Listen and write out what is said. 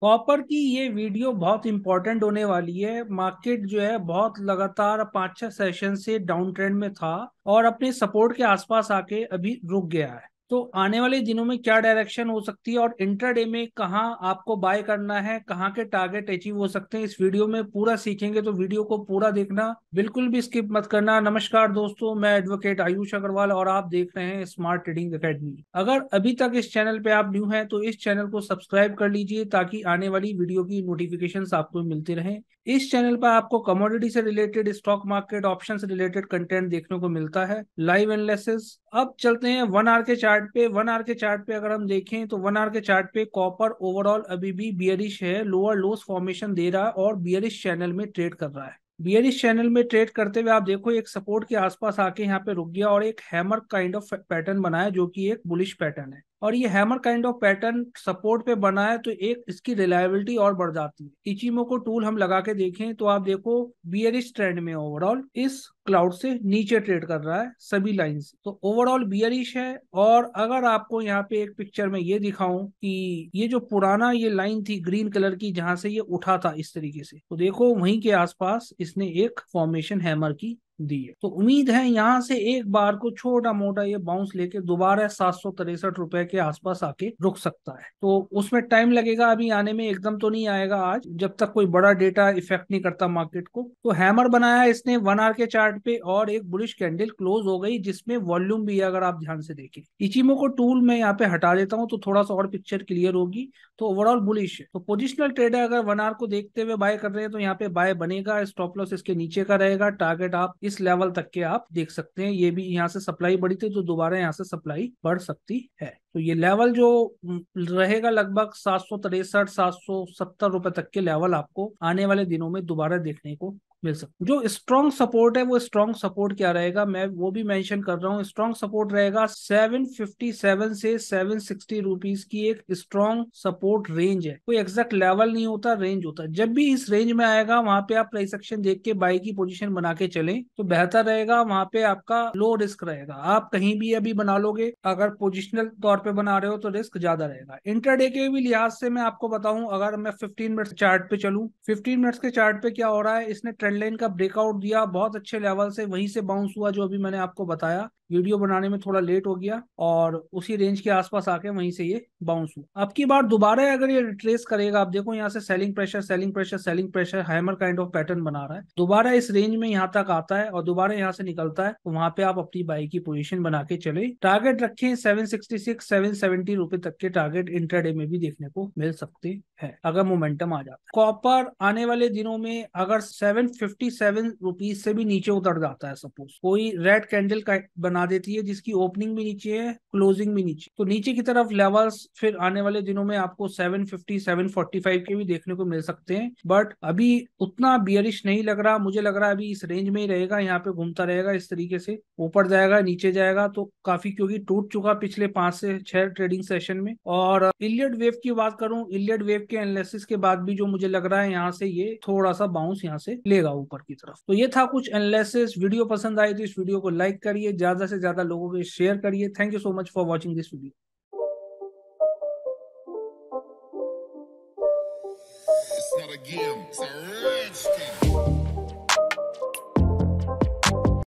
Copper की ये video बहुत इंपॉर्टेंट होने वाली है मार्केट जो है बहुत लगातार पांच छह सेशन से डाउन ट्रेंड में था और अपने सपोर्ट के आसपास आके अभी रुक गया है तो आने वाले दिनों में क्या डायरेक्शन हो सकती है और इंटरडे में कहाँ आपको बाय करना है कहाँ के टारगेट अचीव हो सकते हैं इस वीडियो में पूरा सीखेंगे तो वीडियो को पूरा देखना बिल्कुल भी स्किप मत करना नमस्कार दोस्तों मैं एडवोकेट आयुष अग्रवाल और आप देख रहे हैं स्मार्ट ट्रेडिंग अकेडमी अगर अभी तक इस चैनल पे आप न्यू है तो इस चैनल को सब्सक्राइब कर लीजिए ताकि आने वाली वीडियो की नोटिफिकेशन आपको मिलती रहे इस चैनल पर आपको कमोडिटी से related stock market option related content देखने को मिलता है लाइव एनालिसिस अब चलते हैं वन आर के चार्ट चार्ट पे वन आर के चार्ट पे अगर हम देखें तो वन आर के चार्ट पे कॉपर ओवरऑल अभी भी बियरिश है लोअर लोस फॉर्मेशन दे रहा है और बियरिश चैनल में ट्रेड कर रहा है बियरिश चैनल में ट्रेड करते हुए आप देखो एक सपोर्ट के आसपास आके यहाँ पे रुक गया और एक हैमर काइंड ऑफ पैटर्न बनाया जो कि एक बुलिश पैटर्न है और ये hammer kind of pattern support पे बना है तो एक इसकी रिलायबिलिटी और बढ़ जाती है इचीमो को टूल हम लगा के देखें तो आप देखो बियरिश ट्रेंड में ओवरऑल इस क्लाउड से नीचे ट्रेड कर रहा है सभी लाइन तो ओवरऑल बियरिश है और अगर आपको यहाँ पे एक पिक्चर में ये दिखाऊं कि ये जो पुराना ये लाइन थी ग्रीन कलर की जहां से ये उठा था इस तरीके से तो देखो वहीं के आसपास इसने एक फॉर्मेशन हैमर की दी है तो उम्मीद है यहाँ से एक बार को छोटा मोटा ये बाउंस लेके दोबारा सात सौ तिरसठ रुपए के आसपास आके रुक सकता है तो उसमें टाइम लगेगा अभी आने में एकदम तो नहीं आएगा आज जब तक कोई बड़ा डेटा इफेक्ट नहीं करता मार्केट को तो हैमर बनाया इसने वन आर के चार्ट पे और एक बुलिश कैंडल क्लोज हो गई जिसमें वॉल्यूम भी अगर आप ध्यान से देखें इचिमो को टूल मैं यहाँ पे हटा देता हूँ तो थोड़ा सा और पिक्चर क्लियर होगी तो ओवरऑल बुलिश है तो पोजिशनल ट्रेडर अगर वन आर को देखते हुए बाय कर रहे हैं तो यहाँ पे बाय बनेगा स्टॉप लॉस इसके नीचे का रहेगा टारगेट आप इस लेवल तक के आप देख सकते हैं ये भी यहाँ से सप्लाई बढ़ी थी तो दोबारा यहाँ से सप्लाई बढ़ सकती है तो ये लेवल जो रहेगा लगभग सात सौ तिरसठ सात सौ सत्तर रुपए तक के लेवल आपको आने वाले दिनों में दोबारा देखने को मिल सकता जो स्ट्रॉन्ग सपोर्ट है वो स्ट्रॉन्ग सपोर्ट क्या रहेगा मैं वो भी मेंशन कर रहा हूँ स्ट्रॉन्ग सपोर्ट रहेगा 757 से 760 रुपीस की एक स्ट्रॉन्ग सपोर्ट रेंज है कोई एग्जैक्ट लेवल नहीं होता रेंज होता जब भी इस रेंज में आएगा वहां पे आप प्राइस एक्शन देख के बाई की पोजिशन बना के चले तो बेहतर रहेगा वहां पे आपका लो रिस्क रहेगा आप कहीं भी अभी बना लोगे अगर पोजिशनल तौर पर बना रहे हो तो रिस्क ज्यादा रहेगा इंटरडे के भी लिहाज से मैं आपको बताऊं अगर मैं फिफ्टीन मिनट चार्ट पे फिफ्टीन 15 मिनट्स के चार्ट पे क्या हो रहा है इसने ट्रेंड ट्रेंड लाइन का ब्रेकआउट दिया बहुत अच्छे लेवल से वहीं से बाउंस हुआ जो अभी मैंने आपको बताया वीडियो बनाने में थोड़ा लेट हो गया और उसी रेंज के आसपास आके वहीं से ये बाउंस हुआ अब की बार दोबारा अगर ये रिट्रेस करेगा आप देखो यहाँ से selling pressure selling pressure selling pressure hammer kind of pattern बना रहा है दोबारा इस रेंज में यहाँ तक आता है और दोबारा यहाँ से निकलता है तो वहां पे आप अपनी बाई की पोजिशन बना के चले टारगेट रखे seven sixty six seven seventy रुपए तक के टारगेट इंटरडे में भी देखने को मिल सकते हैं अगर मोमेंटम आ जाता है कॉपर आने वाले दिनों में अगर सेवन फिफ्टी सेवन रुपीज से भी नीचे उतर जाता है सपोज कोई रेड कैंडल का बना देती है जिसकी ओपनिंग भी नीचे है क्लोजिंग भी नीचे तो नीचे की तरफ लेवल्स फिर आने वाले दिनों में आपको 750 745 के भी देखने को मिल सकते हैं बट अभी उतना बियरिश नहीं लग रहा मुझे लग रहा है अभी इस रेंज में ही रहेगा यहाँ पे घूमता रहेगा इस तरीके से ऊपर जाएगा नीचे जाएगा तो काफी क्योंकि टूट चुका पिछले पांच से छह ट्रेडिंग सेशन में और इलियड वेव की बात करूं इलियड वेव के एनालिसिस के बाद भी जो मुझे लग रहा है यहाँ से ये थोड़ा सा बाउंस यहाँ से लेगा ऊपर की तरफ तो ये था कुछ एनालिसिस वीडियो पसंद आई तो इस वीडियो को लाइक करिए ज्यादा ज्यादा से ज्यादा लोगों को शेयर करिए thank you so much for watching this video It's not a game, it's a rich game.